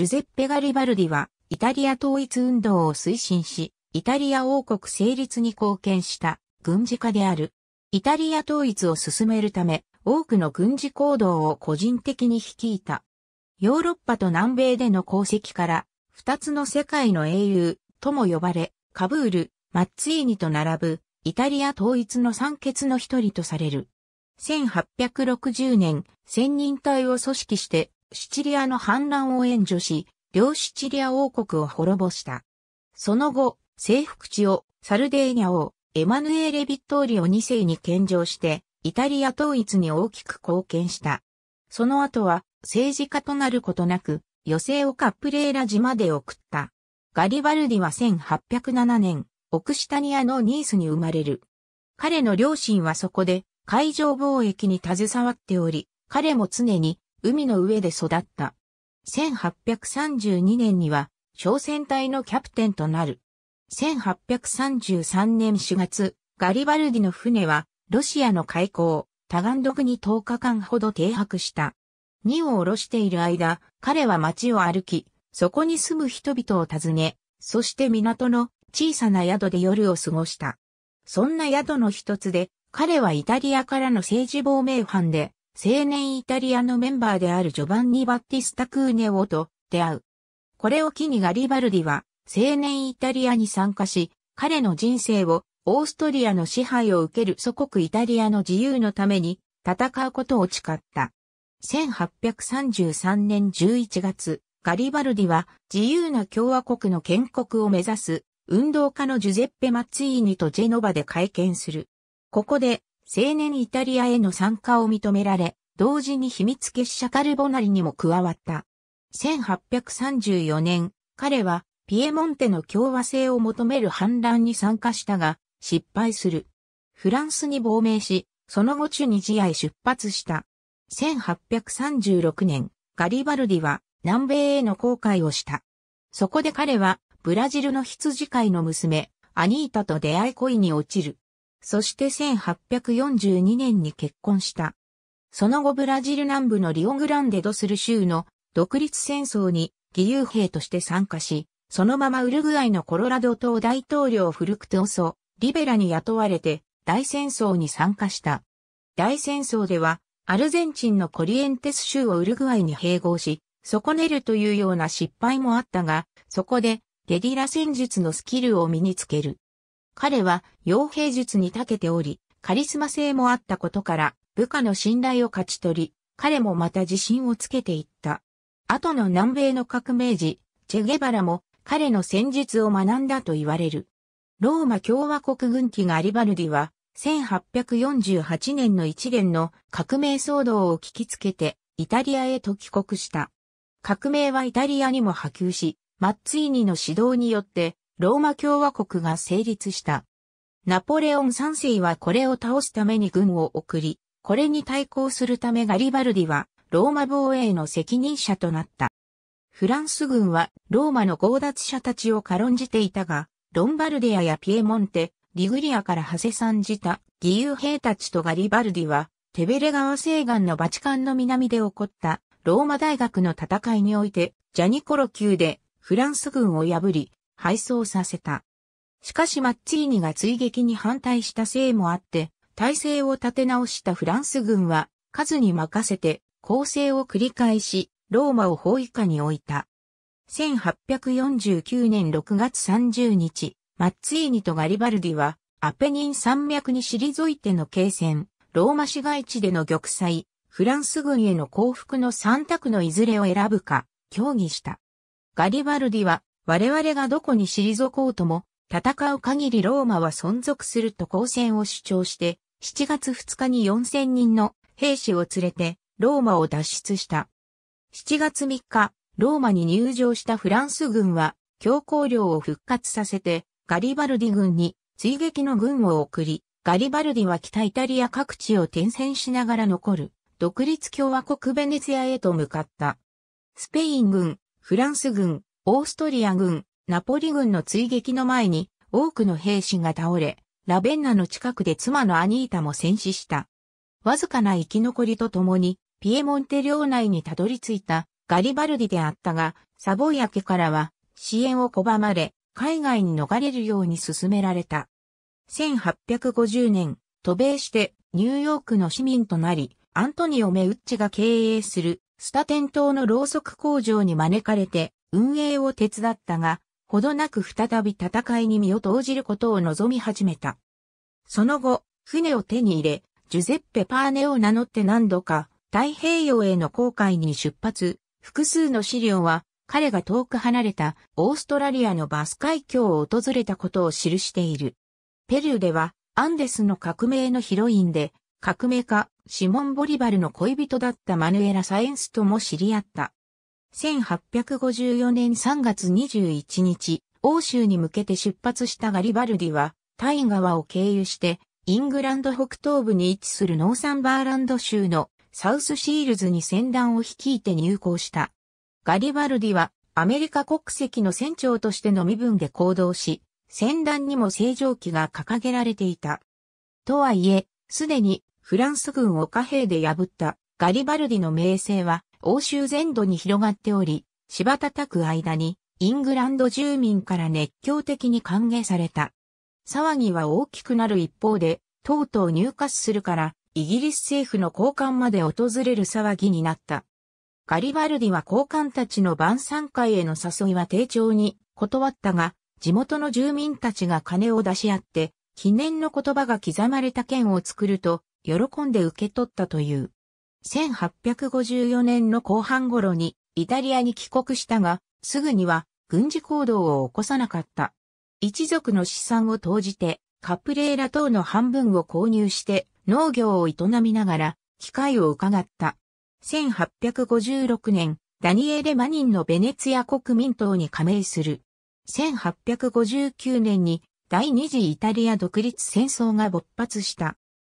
ジュゼッペ・ガリバルディは、イタリア統一運動を推進し、イタリア王国成立に貢献した軍事家である。イタリア統一を進めるため、多くの軍事行動を個人的に率いた。ヨーロッパと南米での功績から、二つの世界の英雄とも呼ばれ、カブール、マッツィーニと並ぶ、イタリア統一の三欠の一人とされる。1860年、千人隊を組織してシチリアの反乱を援助し、両シチリア王国を滅ぼした。その後、征服地をサルデーニャ王、エマヌエーレ・ビットーリオ2世に献上して、イタリア統一に大きく貢献した。その後は政治家となることなく、余生をカップレーラ島で送った。ガリバルディは1807年、オクシタニアのニースに生まれる。彼の両親はそこで海上貿易に携わっており、彼も常に海の上で育った。1832年には、商船隊のキャプテンとなる。1833年4月、ガリバルディの船は、ロシアの海溝、タガンドグに10日間ほど停泊した。荷を下ろしている間、彼は街を歩き、そこに住む人々を訪ね、そして港の小さな宿で夜を過ごした。そんな宿の一つで、彼はイタリアからの政治亡命犯で、青年イタリアのメンバーであるジョバンニ・バッティスタ・クーネオと出会う。これを機にガリバルディは青年イタリアに参加し、彼の人生をオーストリアの支配を受ける祖国イタリアの自由のために戦うことを誓った。1833年11月、ガリバルディは自由な共和国の建国を目指す運動家のジュゼッペ・マッツィーニとジェノバで会見する。ここで青年イタリアへの参加を認められ、同時に秘密結社カルボナリにも加わった。1834年、彼はピエモンテの共和制を求める反乱に参加したが、失敗する。フランスに亡命し、その後中日ニ出発した。1836年、ガリバルディは南米への航海をした。そこで彼はブラジルの羊飼いの娘、アニータと出会い恋に落ちる。そして1842年に結婚した。その後ブラジル南部のリオグランデドスル州の独立戦争に義勇兵として参加し、そのままウルグアイのコロラド島大統領フルクトーソ、リベラに雇われて大戦争に参加した。大戦争ではアルゼンチンのコリエンテス州をウルグアイに併合し、損ねるというような失敗もあったが、そこでゲリラ戦術のスキルを身につける。彼は傭兵術に長けており、カリスマ性もあったことから部下の信頼を勝ち取り、彼もまた自信をつけていった。後の南米の革命時、チェゲバラも彼の戦術を学んだと言われる。ローマ共和国軍機がアリバルディは、1848年の一連の革命騒動を聞きつけて、イタリアへと帰国した。革命はイタリアにも波及し、マッツイニの指導によってローマ共和国が成立した。ナポレオン三世はこれを倒すために軍を送り、これに対抗するためガリバルディはローマ防衛の責任者となった。フランス軍はローマの強奪者たちを軽んじていたが、ロンバルディアやピエモンテ、リグリアから派生参じた義勇兵たちとガリバルディは、テベレ川西岸のバチカンの南で起こったローマ大学の戦いにおいて、ジャニコロ級でフランス軍を破り、敗走させた。しかしマッツィーニが追撃に反対したせいもあって、体制を立て直したフランス軍は、数に任せて攻勢を繰り返し、ローマを包囲下に置いた。1849年6月30日、マッツィーニとガリバルディは、アペニン山脈に退いての継戦、ローマ市街地での玉砕、フランス軍への降伏の三択のいずれを選ぶか、協議した。ガリバルディは我々がどこに退こうとも、戦う限りローマは存続すると交戦を主張して、7月2日に4000人の兵士を連れて、ローマを脱出した。7月3日、ローマに入場したフランス軍は、強行領を復活させて、ガリバルディ軍に追撃の軍を送り、ガリバルディは北イタリア各地を転戦しながら残る、独立共和国ベネツィアへと向かった。スペイン軍、フランス軍、オーストリア軍、ナポリ軍の追撃の前に多くの兵士が倒れ、ラベンナの近くで妻のアニータも戦死した。わずかな生き残りとともに、ピエモンテ領内にたどり着いたガリバルディであったが、サボイア家からは支援を拒まれ、海外に逃れるように進められた。1850年、渡米してニューヨークの市民となり、アントニオ・メウッチが経営するスタテン島のろうそく工場に招かれて運営を手伝ったが、ほどなく再び戦いに身を投じることを望み始めた。その後、船を手に入れ、ジュゼッペ・パーネを名乗って何度か太平洋への航海に出発、複数の資料は彼が遠く離れたオーストラリアのバス海峡を訪れたことを記している。ペルーではアンデスの革命のヒロインで革命家シモン・ボリバルの恋人だったマヌエラ・サエンスとも知り合った。1854年3月21日、欧州に向けて出発したガリバルディは、タイ川を経由して、イングランド北東部に位置するノーサンバーランド州のサウスシールズに船団を率いて入港した。ガリバルディはアメリカ国籍の船長としての身分で行動し、船団にも正常旗が掲げられていた。とはいえ、すでにフランス軍を貨幣で破ったガリバルディの名声は欧州全土に広がっており、柴叩く間に、イングランド住民から熱狂的に歓迎された。騒ぎは大きくなる一方で、とうとう入荷するから、イギリス政府の高官まで訪れる騒ぎになった。ガリバルディは高官たちの晩餐会への誘いは丁重に断ったが、地元の住民たちが金を出し合って、記念の言葉が刻まれた剣を作ると、喜んで受け取ったという。1854年の後半頃にイタリアに帰国したが、すぐには軍事行動を起こさなかった。一族の資産を投じて、カプレーラ等の半分を購入して農業を営みながら、機会を伺った。1856年、ダニエレ・マニンのベネツィア国民党に加盟する。1859年に第二次イタリア独立戦争が勃発した。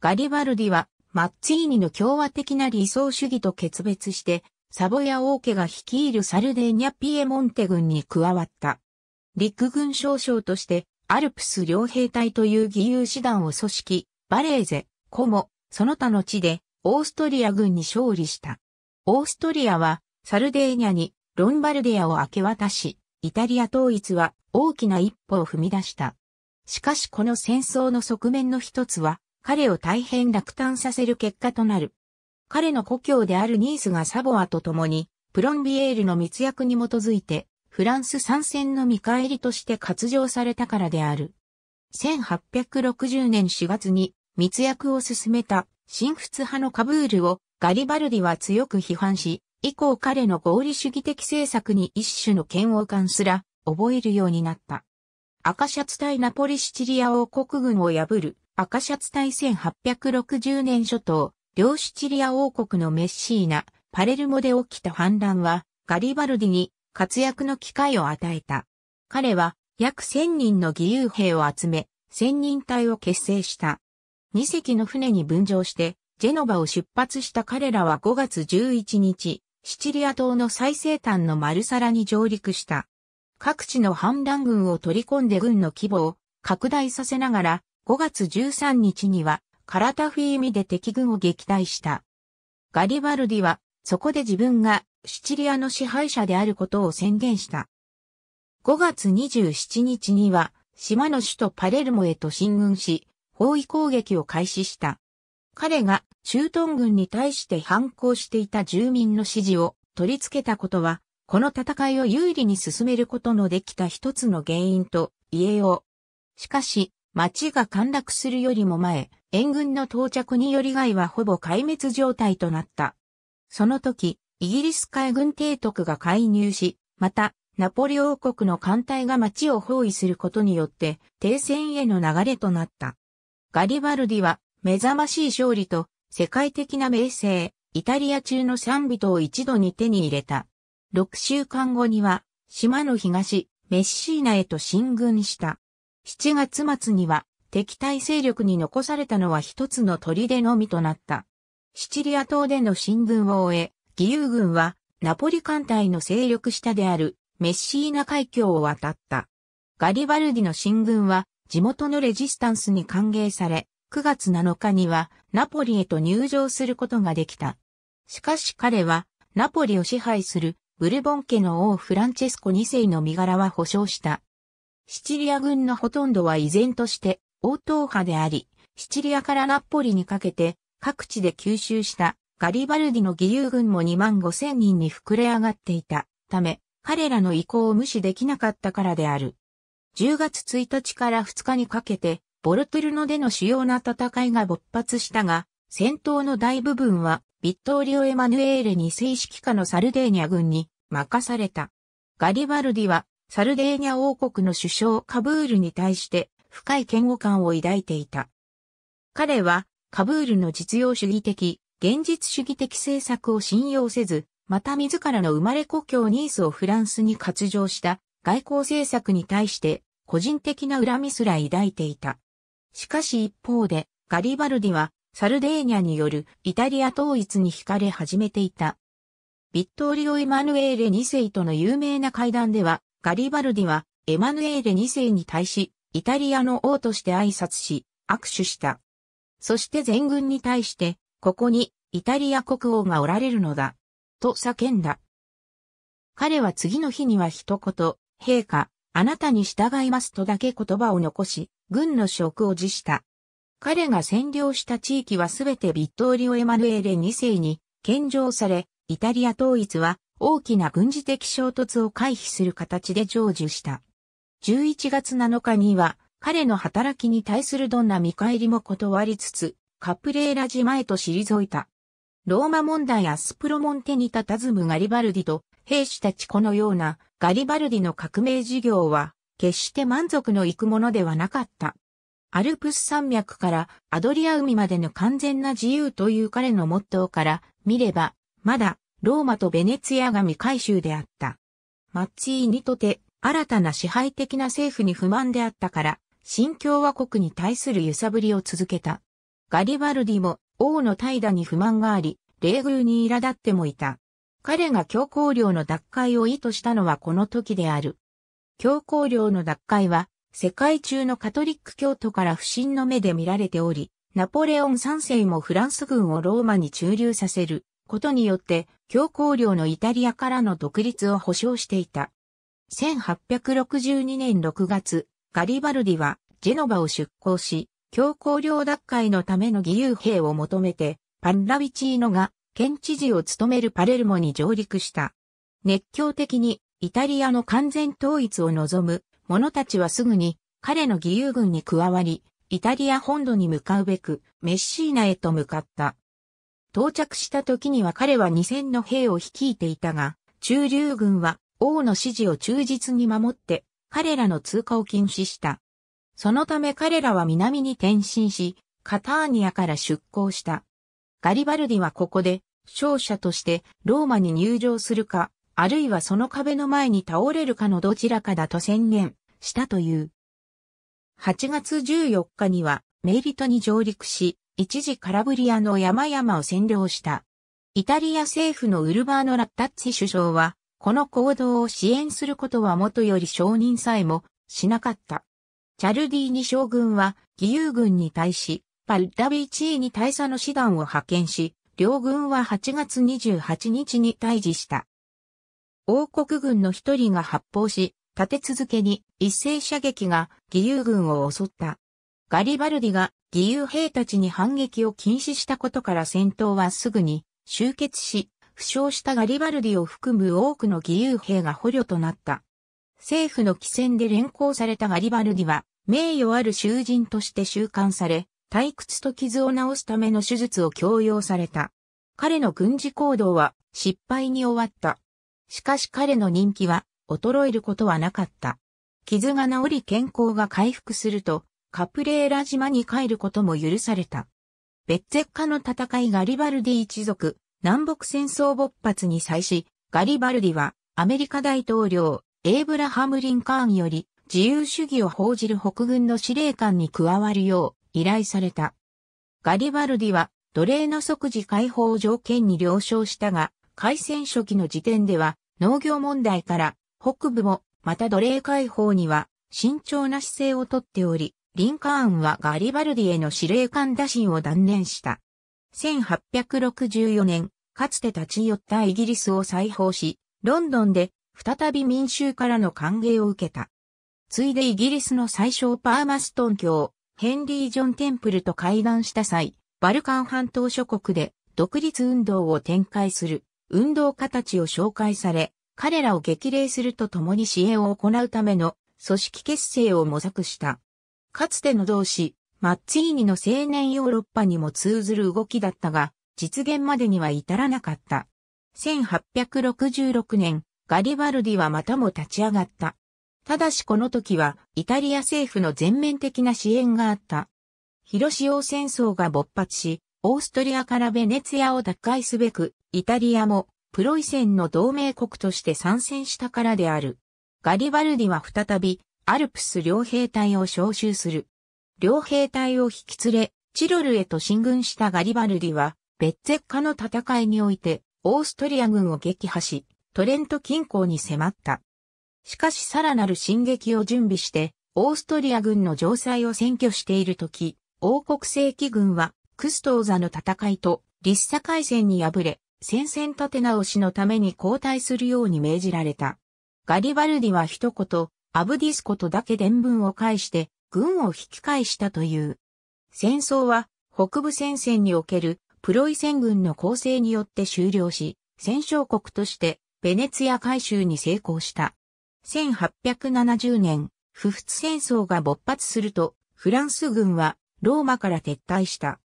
ガリバルディはマッツィーニの共和的な理想主義と決別して、サボヤ王家が率いるサルデーニャ・ピエモンテ軍に加わった。陸軍少将として、アルプス両兵隊という義勇師団を組織、バレーゼ、コモ、その他の地で、オーストリア軍に勝利した。オーストリアは、サルデーニャに、ロンバルデアを明け渡し、イタリア統一は大きな一歩を踏み出した。しかしこの戦争の側面の一つは、彼を大変落胆させる結果となる。彼の故郷であるニースがサボアと共に、プロンビエールの密約に基づいて、フランス参戦の見返りとして割譲されたからである。1860年4月に密約を進めた新仏派のカブールをガリバルディは強く批判し、以降彼の合理主義的政策に一種の嫌悪感すら覚えるようになった。赤シャツ対ナポリシチリア王国軍を破る赤シャツ隊戦8 6 0年初頭、両シチリア王国のメッシーナ、パレルモで起きた反乱は、ガリバルディに活躍の機会を与えた。彼は約1000人の義勇兵を集め、1000人隊を結成した。2隻の船に分乗して、ジェノバを出発した彼らは5月11日、シチリア島の最西端のマルサラに上陸した。各地の反乱軍を取り込んで軍の規模を拡大させながら、5月13日にはカラタフィーミで敵軍を撃退した。ガリバルディはそこで自分がシチリアの支配者であることを宣言した。5月27日には島の首都パレルモへと進軍し、包囲攻撃を開始した。彼が駐屯軍に対して反抗していた住民の指示を取り付けたことは、この戦いを有利に進めることのできた一つの原因と言えよう。しかし、町が陥落するよりも前、援軍の到着により外はほぼ壊滅状態となった。その時、イギリス海軍提督が介入し、また、ナポレ王国の艦隊が町を包囲することによって、停戦への流れとなった。ガリバルディは、目覚ましい勝利と、世界的な名声、イタリア中の賛美とを一度に手に入れた。6週間後には、島の東、メッシーナへと進軍した。7月末には敵対勢力に残されたのは一つの砦のみとなった。シチリア島での進軍を終え、義勇軍はナポリ艦隊の勢力下であるメッシーナ海峡を渡った。ガリバルディの進軍は地元のレジスタンスに歓迎され、9月7日にはナポリへと入場することができた。しかし彼はナポリを支配するブルボン家の王フランチェスコ2世の身柄は保証した。シチリア軍のほとんどは依然として応答派であり、シチリアからナッポリにかけて各地で吸収したガリバルディの義勇軍も2万5千人に膨れ上がっていたため、彼らの意向を無視できなかったからである。10月1日から2日にかけて、ボルトルノでの主要な戦いが勃発したが、戦闘の大部分は、ビットーリオ・エマヌエーレに正式下のサルデーニャ軍に任された。ガリバルディはサルデーニャ王国の首相カブールに対して深い嫌悪感を抱いていた。彼はカブールの実用主義的、現実主義的政策を信用せず、また自らの生まれ故郷ニースをフランスに割譲した外交政策に対して個人的な恨みすら抱いていた。しかし一方でガリバルディはサルデーニャによるイタリア統一に惹かれ始めていた。ビットーリオ・イマヌエーレ2世との有名な会談ではガリバルディはエマヌエーレ2世に対し、イタリアの王として挨拶し、握手した。そして全軍に対して、ここにイタリア国王がおられるのだ、と叫んだ。彼は次の日には一言、陛下、あなたに従いますとだけ言葉を残し、軍の職を辞した。彼が占領した地域はすべてビットーリオ・エマヌエーレ2世に献上され、イタリア統一は大きな軍事的衝突を回避する形で成就した。11月7日には彼の働きに対するどんな見返りも断りつつ、カプレーラ島へと退いた。ローマ問題アスプロモンテに佇むガリバルディと兵士たちこのようなガリバルディの革命事業は決して満足のいくものではなかった。アルプス山脈からアドリア海までの完全な自由という彼のモットーから見ればまだ、ローマとベネツィアが未回収であった。マッチーにとて、新たな支配的な政府に不満であったから、新共和国に対する揺さぶりを続けた。ガリバルディも王の怠惰に不満があり、冷遇に苛立ってもいた。彼が教皇領の奪回を意図したのはこの時である。教皇領の奪回は、世界中のカトリック教徒から不信の目で見られており、ナポレオン三世もフランス軍をローマに駐留させることによって、強行領のイタリアからの独立を保障していた。1862年6月、ガリバルディはジェノバを出港し、強行領奪回のための義勇兵を求めて、パンラビチーノが県知事を務めるパレルモに上陸した。熱狂的にイタリアの完全統一を望む者たちはすぐに彼の義勇軍に加わり、イタリア本土に向かうべくメッシーナへと向かった。到着した時には彼は2000の兵を率いていたが、中流軍は王の指示を忠実に守って彼らの通過を禁止した。そのため彼らは南に転進し、カターニアから出港した。ガリバルディはここで、勝者としてローマに入場するか、あるいはその壁の前に倒れるかのどちらかだと宣言したという。8月14日にはメイリトに上陸し、一時カラブリアの山々を占領した。イタリア政府のウルバーノ・ラッタッツィ首相は、この行動を支援することはもとより承認さえもしなかった。チャルディーニ将軍は義勇軍に対し、パルダビーチーに大佐の師団を派遣し、両軍は8月28日に退治した。王国軍の一人が発砲し、立て続けに一斉射撃が義勇軍を襲った。ガリバルディが義勇兵たちに反撃を禁止したことから戦闘はすぐに終結し、負傷したガリバルディを含む多くの義勇兵が捕虜となった。政府の汽戦で連行されたガリバルディは、名誉ある囚人として収監され、退屈と傷を治すための手術を強要された。彼の軍事行動は失敗に終わった。しかし彼の人気は衰えることはなかった。傷が治り健康が回復すると、カプレーラ島に帰ることも許された。ベッツェッカの戦いガリバルディ一族、南北戦争勃発に際し、ガリバルディはアメリカ大統領、エイブラハム・リンカーンより自由主義を報じる北軍の司令官に加わるよう依頼された。ガリバルディは奴隷の即時解放を条件に了承したが、開戦初期の時点では農業問題から北部もまた奴隷解放には慎重な姿勢をとっており、リンカーンはガリバルディへの司令官打診を断念した。1864年、かつて立ち寄ったイギリスを再訪し、ロンドンで再び民衆からの歓迎を受けた。ついでイギリスの最小パーマストン教、ヘンリー・ジョン・テンプルと会談した際、バルカン半島諸国で独立運動を展開する運動家たちを紹介され、彼らを激励するとともに支援を行うための組織結成を模索した。かつての同志、マッツィーニの青年ヨーロッパにも通ずる動きだったが、実現までには至らなかった。1866年、ガリバルディはまたも立ち上がった。ただしこの時は、イタリア政府の全面的な支援があった。広潮戦争が勃発し、オーストリアからベネツィアを奪回すべく、イタリアも、プロイセンの同盟国として参戦したからである。ガリバルディは再び、アルプス両兵隊を招集する。両兵隊を引き連れ、チロルへと進軍したガリバルディは、ベッツェッカの戦いにおいて、オーストリア軍を撃破し、トレント近郊に迫った。しかしさらなる進撃を準備して、オーストリア軍の城塞を占拠しているとき、王国正規軍は、クストーザの戦いと、リッサ海戦に敗れ、戦線立て直しのために交代するように命じられた。ガリバルディは一言、アブディスコとだけ伝聞を介して軍を引き返したという。戦争は北部戦線におけるプロイセン軍の攻勢によって終了し、戦勝国としてベネツィア改修に成功した。1870年、不仏戦争が勃発すると、フランス軍はローマから撤退した。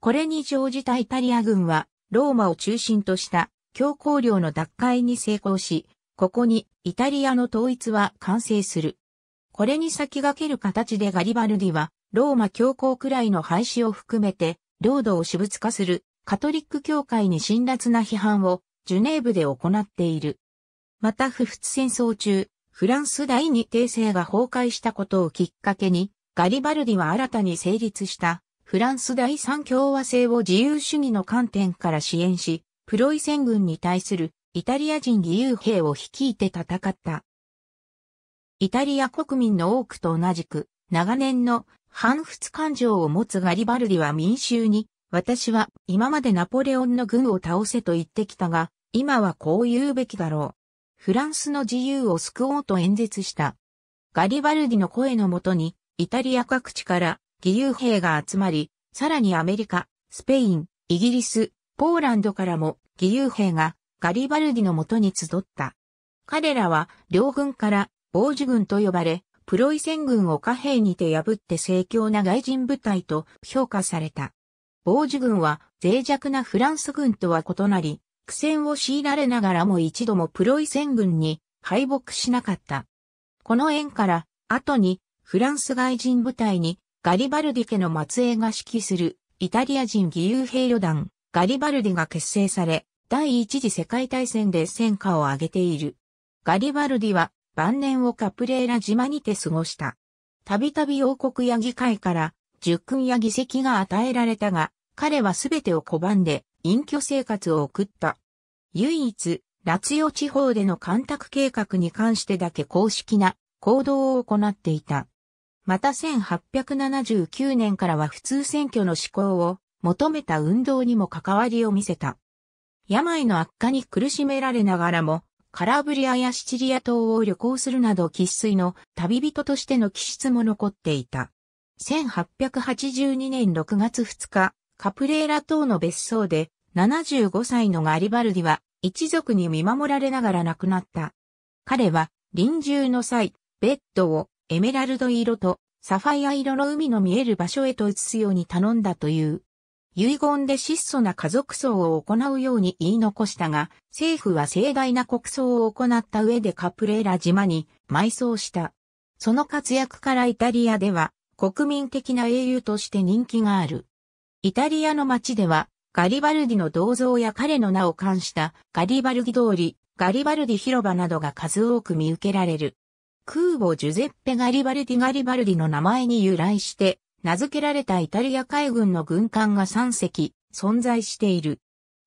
これに乗じたイタリア軍はローマを中心とした強硬領の奪回に成功し、ここにイタリアの統一は完成する。これに先駆ける形でガリバルディは、ローマ教皇くらいの廃止を含めて、領土を私物化するカトリック教会に辛辣な批判をジュネーブで行っている。また不仏戦争中、フランス第二帝政が崩壊したことをきっかけに、ガリバルディは新たに成立したフランス第三共和制を自由主義の観点から支援し、プロイセン軍に対するイタリア人義勇兵を率いて戦った。イタリア国民の多くと同じく、長年の反仏感情を持つガリバルディは民衆に、私は今までナポレオンの軍を倒せと言ってきたが、今はこう言うべきだろう。フランスの自由を救おうと演説した。ガリバルディの声のもとに、イタリア各地から義勇兵が集まり、さらにアメリカ、スペイン、イギリス、ポーランドからも義勇兵がガリバルディのもとに集った。彼らは両軍から防受軍と呼ばれ、プロイセン軍を貨幣にて破って盛況な外人部隊と評価された。防受軍は脆弱なフランス軍とは異なり、苦戦を強いられながらも一度もプロイセン軍に敗北しなかった。この縁から、後にフランス外人部隊にガリバルディ家の末裔が指揮するイタリア人義勇兵旅団ガリバルディが結成され、第一次世界大戦で戦果を上げている。ガリバルディは晩年をカプレーラ島にて過ごした。たびたび王国や議会から10や議席が与えられたが、彼はすべてを拒んで隠居生活を送った。唯一、ラツヨ地方での干拓計画に関してだけ公式な行動を行っていた。また1879年からは普通選挙の施行を求めた運動にも関わりを見せた。病の悪化に苦しめられながらも、カラブリアやシチリア島を旅行するなど喫水の旅人としての気質も残っていた。1882年6月2日、カプレーラ島の別荘で75歳のガリバルディは一族に見守られながら亡くなった。彼は臨終の際、ベッドをエメラルド色とサファイア色の海の見える場所へと移すように頼んだという。遺言で質素な家族葬を行うように言い残したが、政府は盛大な国葬を行った上でカプレーラ島に埋葬した。その活躍からイタリアでは国民的な英雄として人気がある。イタリアの街ではガリバルディの銅像や彼の名を冠したガリバルディ通り、ガリバルディ広場などが数多く見受けられる。空母ジュゼッペ・ガリバルディ・ガリバルディの名前に由来して、名付けられたイタリア海軍の軍艦が3隻存在している。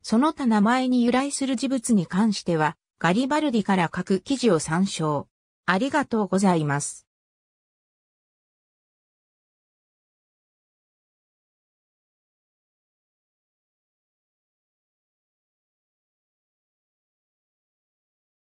その他名前に由来する事物に関しては、ガリバルディから書く記事を参照。ありがとうございます。